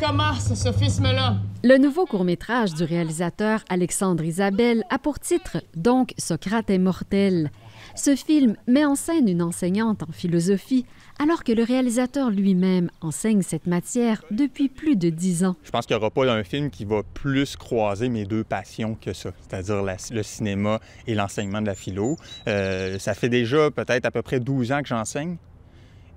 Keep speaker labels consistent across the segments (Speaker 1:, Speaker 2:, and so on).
Speaker 1: comment, ce sophisme-là?
Speaker 2: Le nouveau court-métrage du réalisateur Alexandre Isabelle a pour titre donc Socrate est mortel. Ce film met en scène une enseignante en philosophie, alors que le réalisateur lui-même enseigne cette matière depuis plus de dix ans.
Speaker 1: Je pense qu'il n'y aura pas un film qui va plus croiser mes deux passions que ça, c'est-à-dire le cinéma et l'enseignement de la philo. Euh, ça fait déjà peut-être à peu près 12 ans que j'enseigne,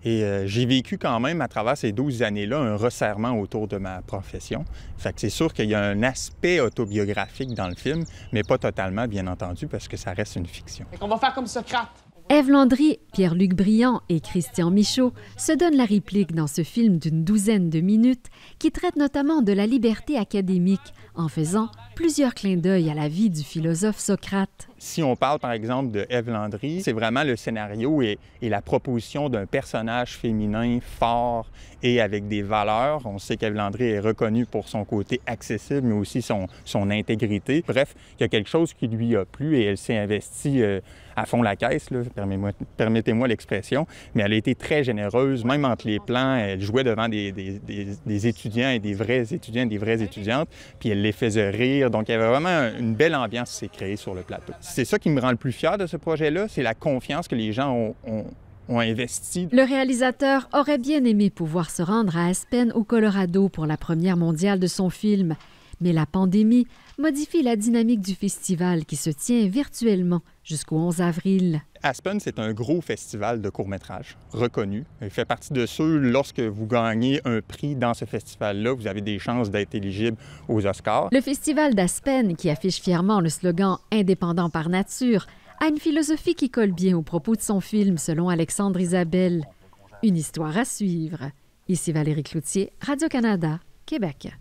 Speaker 1: et euh, j'ai vécu quand même à travers ces 12 années-là un resserrement autour de ma profession. Fait que c'est sûr qu'il y a un aspect autobiographique dans le film, mais pas totalement, bien entendu, parce que ça reste une fiction. Et qu'on va faire comme Socrate.
Speaker 2: Ève Landry, Pierre-Luc Briand et Christian Michaud se donnent la réplique dans ce film d'une douzaine de minutes qui traite notamment de la liberté académique en faisant plusieurs clins d'œil à la vie du philosophe Socrate.
Speaker 1: Si on parle par exemple de Eve Landry, c'est vraiment le scénario et, la proposition d'un personnage féminin fort et avec des valeurs. On sait qu'Eve Landry est reconnue pour son côté accessible, mais aussi son, son intégrité. Bref, il y a quelque chose qui lui a plu et elle s'est investie euh, à fond la caisse, permettez-moi l'expression, mais elle a été très généreuse, même entre les plans, elle jouait devant des, des étudiants et des vrais étudiants et des vraies étudiantes, puis elle les faisait rire. Donc il y avait vraiment une belle ambiance qui s'est créée sur le plateau c'est ça qui me rend le plus fier de ce projet-là, c'est la confiance que les gens ont, ont, investi.
Speaker 2: Le réalisateur aurait bien aimé pouvoir se rendre à Aspen, au Colorado, pour la première mondiale de son film mais la pandémie modifie la dynamique du festival qui se tient virtuellement jusqu'au 11 avril.
Speaker 1: Aspen, c'est un gros festival de courts-métrages reconnu. Il fait partie de ceux, lorsque vous gagnez un prix dans ce festival-là, vous avez des chances d'être éligible aux Oscars. Le
Speaker 2: festival d'Aspen, qui affiche fièrement le slogan Indépendant par nature, a une philosophie qui colle bien aux propos de son film, selon Alexandre Isabelle. Une histoire à suivre. Ici Valérie Cloutier, Radio-Canada, Québec.